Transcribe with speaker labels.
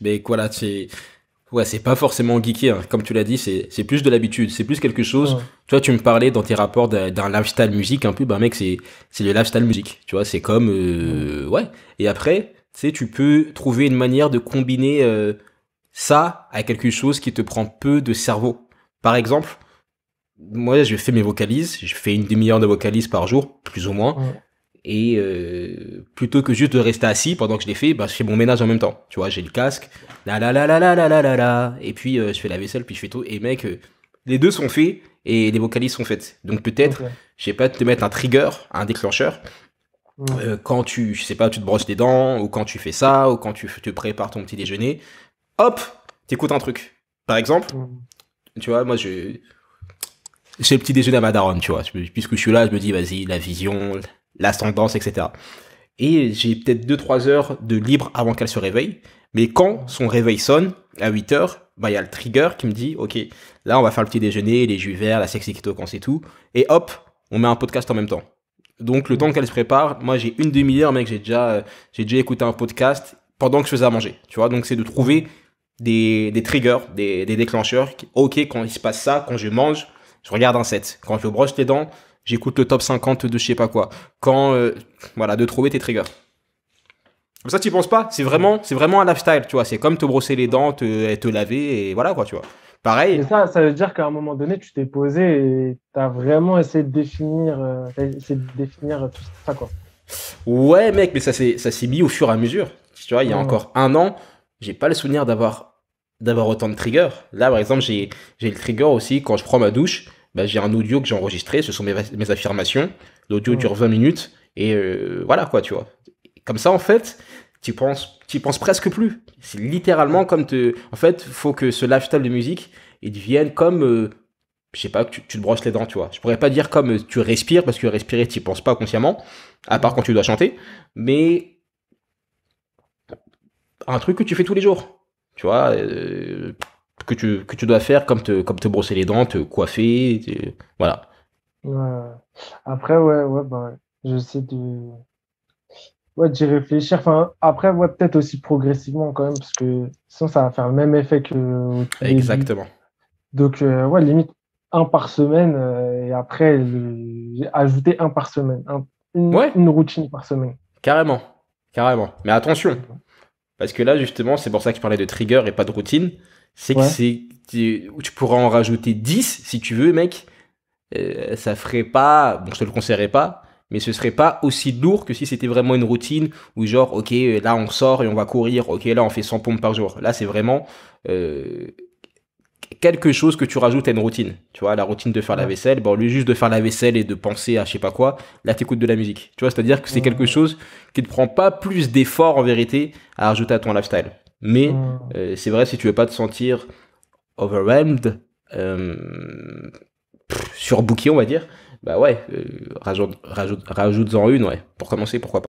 Speaker 1: Mais voilà, c'est. Ouais, c'est pas forcément geeky, hein. comme tu l'as dit, c'est plus de l'habitude, c'est plus quelque chose. Tu Toi, tu me parlais dans tes rapports d'un lifestyle musique, un peu, ben mec, c'est le lifestyle musique, tu vois, c'est comme. Euh, ouais. Et après, tu sais, tu peux trouver une manière de combiner euh, ça à quelque chose qui te prend peu de cerveau. Par exemple, moi, je fais mes vocalises, je fais une demi-heure de vocalises par jour, plus ou moins. Et euh, plutôt que juste de rester assis pendant que je les fais, bah, je fais mon ménage en même temps. Tu vois, j'ai le casque, la la la la la la la la et puis euh, je fais la vaisselle, puis je fais tout. Et mec, euh, les deux sont faits et les vocalises sont faites. Donc peut-être, je je sais pas, te mettre un trigger, un déclencheur. quand tu, je sais pas, tu te brosses les dents, ou quand tu fais ça, ou quand tu te prépares ton petit déjeuner, hop, t'écoutes un truc. Par exemple, tu vois, moi je, le petit déjeuner à madaron, tu vois. Puisque je suis là, je me dis, vas-y, la vision, l'ascendance, etc. Et j'ai peut-être 2-3 heures de libre avant qu'elle se réveille. Mais quand son réveil sonne, à 8 heures, bah, il y a le trigger qui me dit, OK, là, on va faire le petit déjeuner, les jus verts, la sexy keto quand c'est tout. Et hop, on met un podcast en même temps. Donc, le mmh. temps qu'elle se prépare, moi, j'ai une demi-heure, mec, j'ai déjà, euh, j'ai déjà écouté un podcast pendant que je faisais à manger. Tu vois, donc c'est de trouver des, triggers, des, déclencheurs. ok, quand il se passe ça, quand je mange, je regarde un set. Quand je brosse les dents, j'écoute le top 50 de je sais pas quoi. Quand, euh, voilà, de trouver tes triggers. Comme ça, tu penses pas. C'est vraiment, c'est vraiment un lifestyle, tu vois. C'est comme te brosser les dents, te, te laver et voilà, quoi, tu vois. Pareil.
Speaker 2: ça, ça veut dire qu'à un moment donné, tu t'es posé et tu as vraiment essayé de définir, euh, de définir tout ça, quoi.
Speaker 1: Ouais, mec, mais ça s'est, ça s'est mis au fur et à mesure. Tu vois, il y a encore un an, j'ai pas le souvenir d'avoir, d'avoir autant de triggers. Là, par exemple, j'ai, j'ai le trigger aussi quand je prends ma douche bah, j'ai un audio que j'ai enregistré, ce sont mes, affirmations. L'audio dure 20 minutes et euh, voilà quoi, tu vois. Comme ça, en fait, tu penses, tu penses presque plus. C'est littéralement comme te. En fait, faut que ce lifestyle de musique, il devienne comme. Euh, je sais pas, tu, tu, te brosses les dents, tu vois. Je pourrais pas dire comme euh, tu respires, parce que respirer, tu penses pas consciemment, à part quand tu dois chanter, mais un truc que tu fais tous les jours. Tu vois, que tu, que tu dois faire comme te, comme te brosser les dents, te coiffer, voilà.
Speaker 2: Ouais. Après, ouais, ouais, bah, j'essaie de. Ouais, d'y réfléchir. Enfin, après, ouais, peut-être aussi progressivement quand même, parce que sinon, ça va faire le même effet que. Exactement. Donc, euh, ouais, limite un par semaine, euh, et après, j'ai ajouté un par semaine, une, une routine par semaine.
Speaker 1: Carrément, carrément. Mais attention, parce que là, justement, c'est pour ça que je parlais de trigger et pas de routine c'est que tu, tu pourras en rajouter 10 si tu veux, mec. Euh, ça ferait pas, bon, je te le conseillerais pas, mais ce serait pas aussi lourd que si c'était vraiment une routine où genre, ok, là on sort et on va courir, ok, là on fait 100 pompes par jour. Là, c'est vraiment euh, quelque chose que tu rajoutes à une routine. Tu vois, la routine de faire la vaisselle, bon, lui lieu juste de faire la vaisselle et de penser à je sais pas quoi, là t'écoutes de la musique. Tu vois, c'est-à-dire que c'est quelque chose qui ne prend pas plus d'effort en vérité à rajouter à ton lifestyle. Mais mm. euh, c'est vrai, si tu veux pas te sentir overwhelmed, euh, surbooké, on va dire, bah ouais, euh, rajoute-en une, ouais. Pour commencer, pourquoi pas.